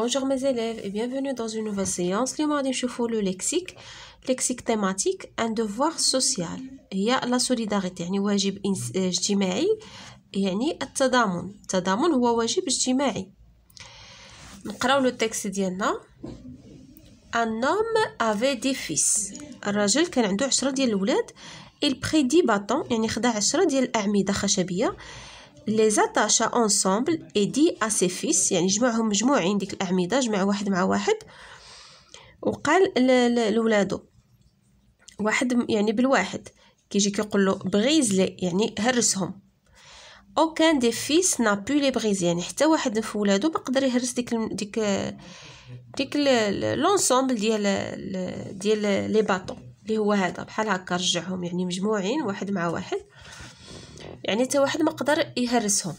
Bonjour mes élèves et bienvenue dans une nouvelle séance. اليوم غادي نشوفوا لو ليكسيك ليكسيك تيماتيك ان دوفوار سوسيال هي لا سوليداريتي يعني واجب اجتماعي يعني التضامن التضامن هو واجب اجتماعي نقراو لو تيكست ديالنا ان homme افي دي فيس الراجل كان عنده عشرة ديال الولاد il prit 10 bâtons يعني خدا عشرة ديال الاعمده خشبيه les attacha ensemble et dit à ses fils يعني جمعهم مجموعين ديك الأعمدة جمع واحد مع واحد وقال لولادو واحد يعني بالواحد كيجي كيقول له بغيزلي يعني هرسهم اوكان des fils n'a pu لي briser يعني حتى واحد في ولادو ما قدر يهرس ديك ديك ديك لونسومبل ديال ديال لي باطو اللي هو هذا بحال هكا رجعهم يعني مجموعين واحد مع واحد يعني حتى واحد ما قدر يهرسهم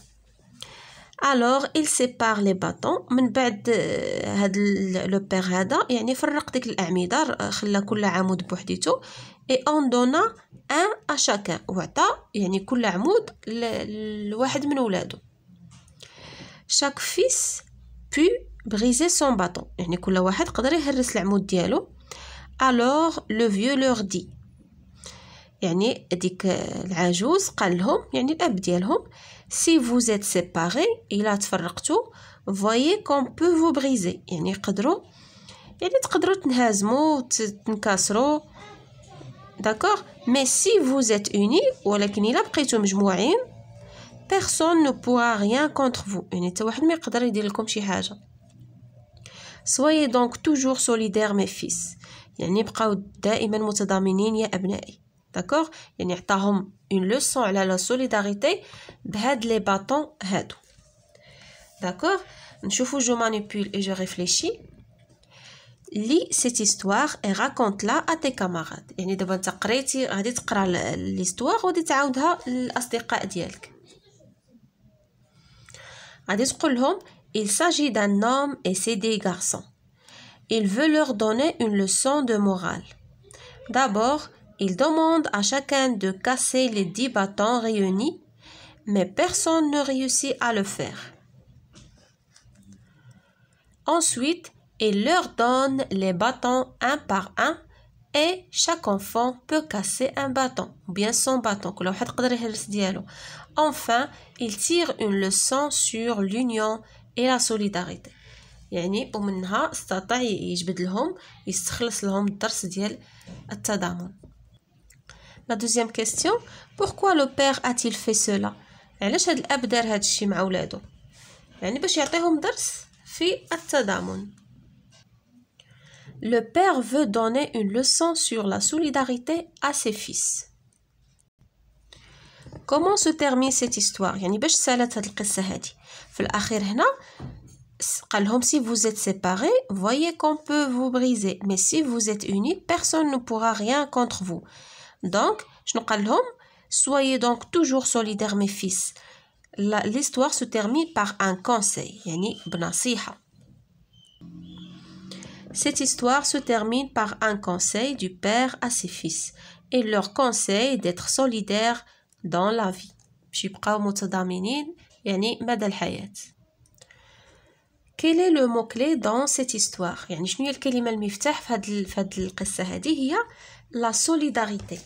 الوغ il سيبار لي باتون من بعد آه، هاد لو بير هذا يعني فرق ديك الاعمده آه، خلى كل عمود بوحديتو اي اون دونا ان اشاكا وعطى يعني كل عمود لواحد من ولادو شاك فيس بو بغيزي سون باتون يعني كل واحد قدر يهرس العمود ديالو الوغ لو فيو لوغ دي يعني ديك العجوز قال لهم يعني الاب ديالهم سي فوزيت سيباري الا تفرقتو فوي كوم بو فو بريزي يعني يقدروا يعني تقدروا تنهزموا تنكسروا داكوغ مي سي فوزيت اوني ولكن الا بقيتو مجموعين بيرسون نو بوغا ريان كونتر فو يعني حتى واحد ما يقدر يدير لكم شي حاجه سويي دونك توجور سوليدير مي فيس يعني بقاو دائما متضامنين يا ابنائي D'accord Il y a une leçon à la solidarité les bâtons D'accord je manipule et je réfléchis. Lis cette histoire et raconte-la à tes camarades. et دابا à l'histoire à amis. il s'agit d'un homme et c'est des garçons. Il veut leur donner une leçon de morale. D'abord, il demande à chacun de casser les dix bâtons réunis, mais personne ne réussit à le faire. Ensuite, il leur donne les bâtons un par un et chaque enfant peut casser un bâton ou bien son bâton. Enfin, il tire une leçon sur l'union et la solidarité. La deuxième question, pourquoi le père a-t-il fait cela Le père veut donner une leçon sur la solidarité à ses fils. Comment se termine cette histoire si vous êtes séparés voyez qu'on peut vous briser mais si vous êtes unis personne ne pourra rien contre vous donc, je nous soyez donc toujours solidaires, mes fils. L'histoire se termine par un conseil, yani bnasiha. Cette histoire se termine par un conseil du père à ses fils et leur conseil d'être solidaires dans la vie. Quel est le mot-clé dans cette histoire? يعني شنو هي المفتاح في هذه la solidarité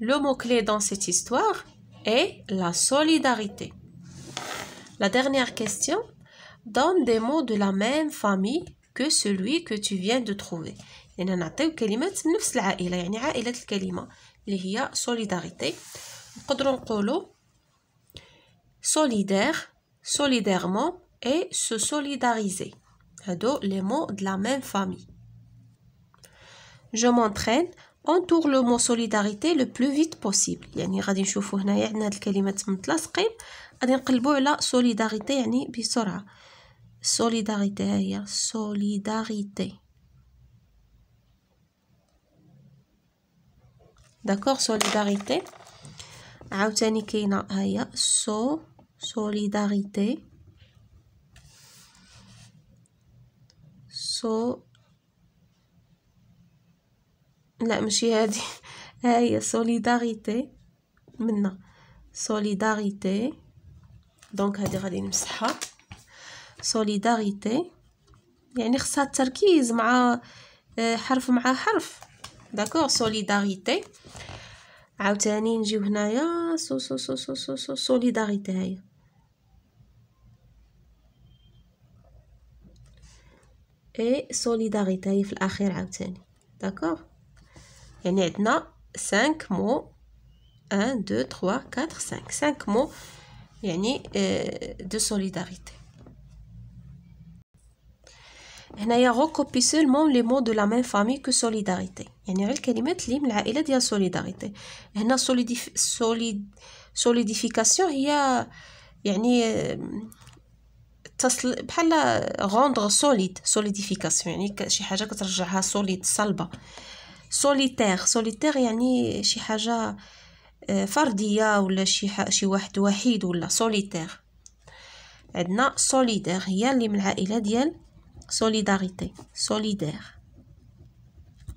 le mot-clé dans cette histoire est la solidarité. La dernière question donne des mots de la même famille que celui que tu viens de trouver. solidarité. solidaire, solidairement et se solidariser. Hado, les mots de la même famille. Je m'entraîne. entoure le mot solidarité le plus vite possible يعني غادي نشوفوا هنايا عندنا هاد الكلمات متلاصقين غادي نقلبوا على solidarité يعني بسرعه solidarité هي solidarité D'accord, solidarité عاوتاني كاينه هي so solidarité سو لا ماشي هادي ها هي سوليداريتي منا سوليداريتي دونك هادي غادي نمسحها سوليداريتي يعني خصها التركيز مع آه، حرف مع حرف داكوغ سوليداريتي عاوتاني نجيو هنايا سو سو سو سو سو سوليداريتي هايا اي سوليداريتي هي في الاخير عاوتاني داكوغ يعني عندنا 5 مو 1 2 3 4 5 5 مو يعني دو euh, سوليداريتي هنايا غوكوبي سولمون لي مو دو لا ميم فامي كو سوليداريتي يعني غير الكلمات لي من العائله ديال سوليداريتي هنا سوليديف سوليد سوليديفيكاسيون هي يعني euh, تصل بحال غوندغ سوليد سوليديفيكاسيون يعني شي حاجه كترجعها سوليد صلبه سوليتير سوليتير يعني شي حاجه فرديه ولا شي ح... شي واحد وحيد ولا سوليتير عندنا سوليدير هي اللي من العائله ديال سوليداريتي سوليدير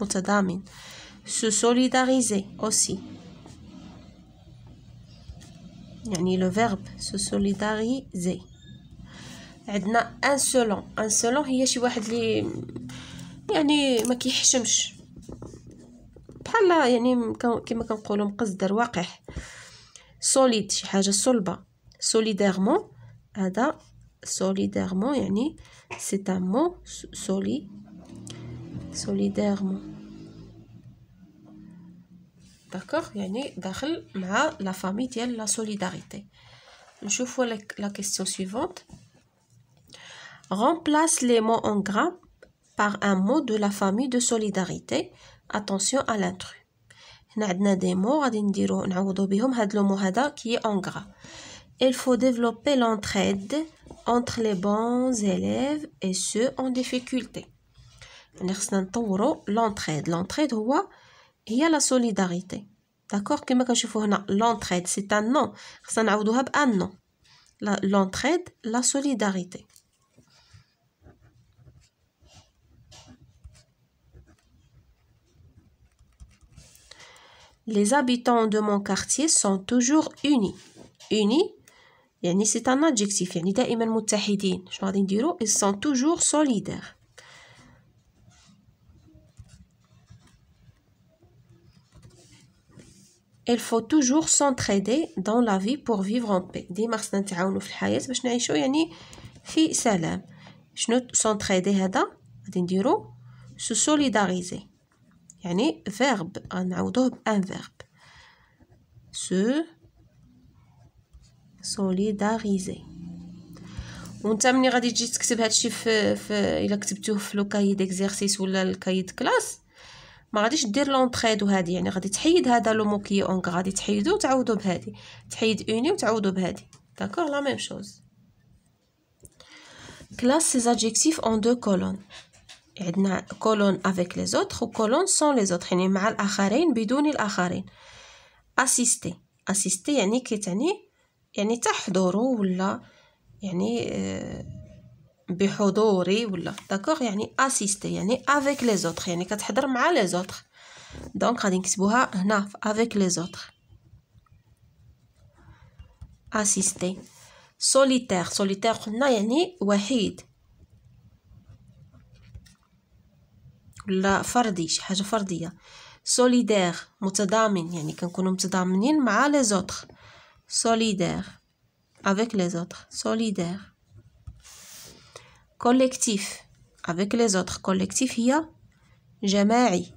متضامن سو سوليداريزي اوسي يعني لو فيرب سو سوليداريزي عندنا انسولون انسولون هي شي واحد لي يعني ما كيحشمش بحال يعني كما كنقولوا مقزدر واقح سوليد شي حاجه صلبه سوليديرمون هذا سوليديرمون يعني سي ان مو سولي سوليديرمون داكوغ يعني داخل مع لا فامي ديال لا سوليداريتي نشوفوا لا كيسيون سويفونت Remplace les mots en gras par un mot de la famille de solidarité. Attention à l'intrus. On des mots, qui est en gras. Il faut développer l'entraide entre les bons élèves et ceux en difficulté. L'entraide, l'entraide, il y a la solidarité. D'accord l'entraide, c'est un nom. L'entraide, la solidarité. les habitants de mon quartier sont toujours unis. Unis, c'est un adjectif ils sont toujours solidaires il faut toujours s'entraider dans la vie pour vivre en paix ديما خصنا نتعاونوا في la باش نعيشو يعني s'entraider هذا se solidariser يعني فيرب غنعوضوه آه، بان فيرب سو سوليداريزي وانت ملي غادي تجي تكتب هادشي في في الا كتبتوه في لو كاي ديكزيرسيس ولا الكاي كلاس ما غاديش دير لونتريد وهادي يعني غادي تحيد هذا لو مو كي اونغ غادي تحيدو وتعوضو بهادي تحيد اوني وتعوضو بهادي داكور لا ميم شوز كلاس سي ادجكتيف اون دو كولون عندنا كولون افيك لي زوتر وكولون سون لي زوتر يعني مع الاخرين بدون الاخرين اسيستي اسيستي يعني كتعني يعني تحضروا ولا يعني آه، بحضوري ولا داكوغ يعني اسيستي يعني افيك لي زوتر يعني كتحضر مع لي زوتر دونك غادي نكتبوها هنا في افيك لي زوتر اسيستي سوليتير سوليتير قلنا يعني وحيد ولا فردي شي حاجه فرديه سوليدير متضامن يعني كنكونوا متضامنين مع لي زوتر سوليدير افيك لي زوتر سوليدير كوليكتيف افيك لي زوتر كوليكتيف هي جماعي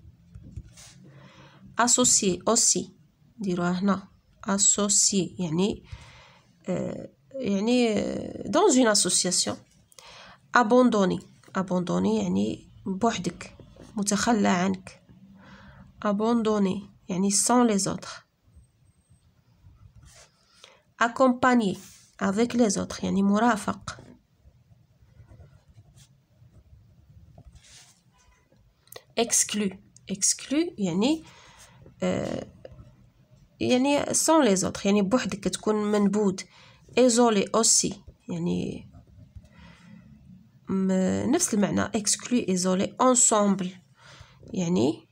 اسوسي اوسي نديروها هنا اسوسي يعني آه، يعني دون اون اسوسياسيون ابوندوني ابوندوني يعني بوحدك متخلى عنك abandonné يعني sans les autres accompagné avec les autres يعني مرافق exclu exclu يعني euh, يعني sans les autres يعني بوحدك تكون منبود isolé aussi يعني نفس المعنى exclu isolé ensemble يعني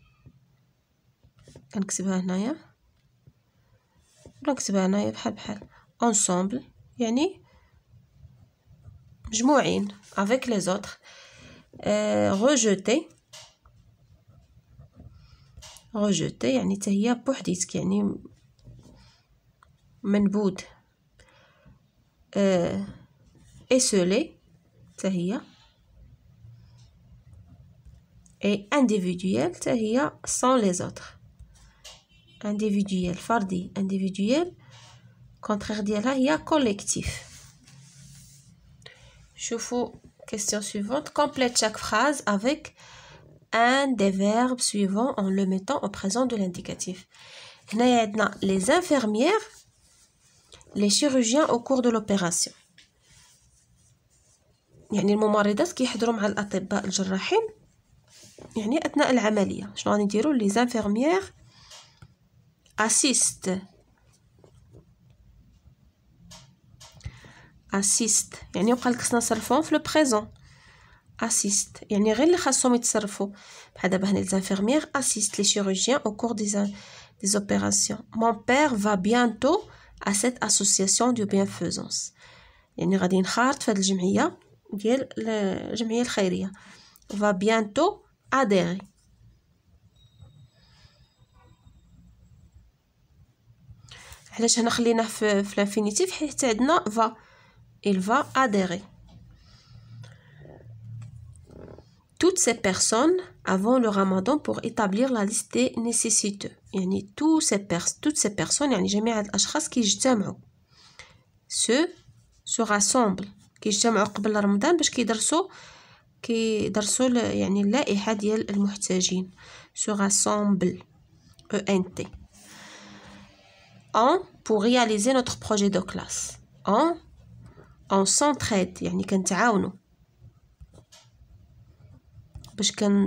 كنكتبها هنايا ولا نكتبها هنايا بحال بحال اونسومبل يعني مجموعين افيك لي زوطر روجيتي روجيتي يعني حتى هي بوحديتك يعني منبود أه اسولي حتى هي et individuel, c'est-à-dire sans les autres individuel fardi. individuel contraire y a collectif شوفوا question suivante complète chaque phrase avec un des verbes suivants en le mettant au présent de l'indicatif les infirmières les chirurgiens au cours de l'opération يعني الممرضات كيحضروا مع الجراحين يعني أثناء العملية شنو غادي نديرو لي زانفيرميير أسيست أسيست يعني وقالك خصنا نصرفوهم في لو بريزون اسيست يعني غير اللي خاصهم يتصرفوا بحال دابا هنا الانفيرميير اسيست لي شيروجيان او كور دي des opérations. Mon père va bientôt à cette association de bienfaisance. يعني غادي نخاط في هذه الجمعيه ديال الجمعيه الخيريه va bientôt adhérer. علاش هنا خليناه في في الانفينيتيف حيت عندنا فا il va adhérer toutes ces personnes avant le ramadan pour établir la liste des nécessiteux يعني tous ces pers toutes ces personnes يعني جميع الاشخاص كيجتمعوا se se rassemblent كيجتمعوا قبل رمضان باش كيدرسوا كيدرسوا يعني اللائحة ديال المحتاجين سوغ سامبل او ان تي ان pour réaliser notre projet de classe ان ان s'entraide يعني كنتعاونوا باش كن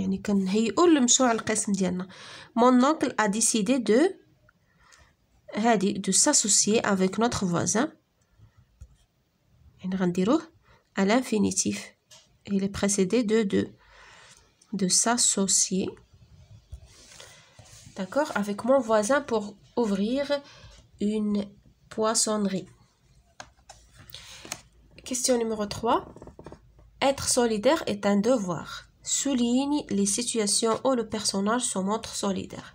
يعني كنهيئوا المشروع القسم ديالنا مون اونكل ا ديسيدي دو هادي دو ساسوسيي افيك نوتر فوازان يعني غنديروه à il est précédé de de, de s'associer. D'accord Avec mon voisin pour ouvrir une poissonnerie. Question numéro 3. Être solidaire est un devoir. Souligne les situations où le personnage se montre solidaire.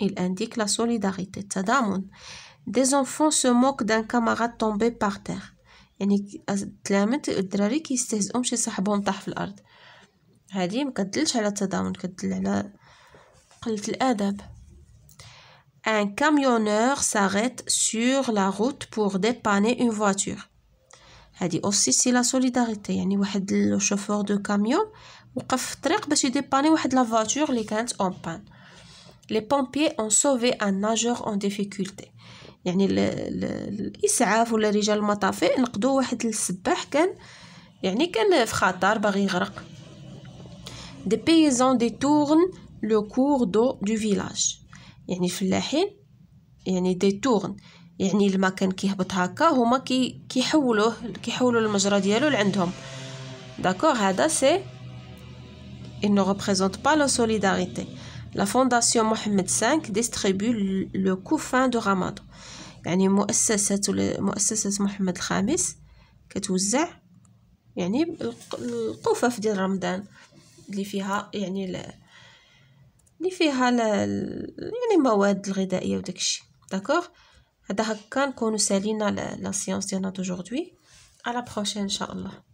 Il indique la solidarité. tadamun. Des enfants se moquent d'un camarade tombé par terre. يعني تلامت الدراري كيستهزئوا شي صاحبهم طاح في الارض هذه ما كدلش على التضامن كدل على قله الادب Un camionneur s'arrête sur la route pour dépanner une voiture. هذه aussi c'est la solidarité يعني واحد لو شوفور دو كاميون وقف في الطريق باش يديباني واحد لا فواتور اللي كانت اون بان les pompiers ont sauvé un nageur en difficulté يعني الاسعاف ولا رجال المطافئ نقدوا واحد السباح كان يعني كان في خطر باغي يغرق دي بيزون تورن لو كور دو دو فيلاج يعني الفلاحين يعني تورن يعني الماء كان كيهبط هكا هما كي كيحولوه كيحولوا المجرى ديالو لعندهم داكور هذا سي انه ne با لا سوليداريتي La fondation Mohamed V distribue le couffin de Ramadan يعني مؤسسة مؤسسة محمد الخامس كتوزع يعني القفف ديال رمضان اللي فيها يعني اللي فيها يعني المواد الغذائيه وداكشي داكوغ هذا هكا نكونوا سالينا لا سيونس ديالنا دوجوردي على بروشين ان شاء الله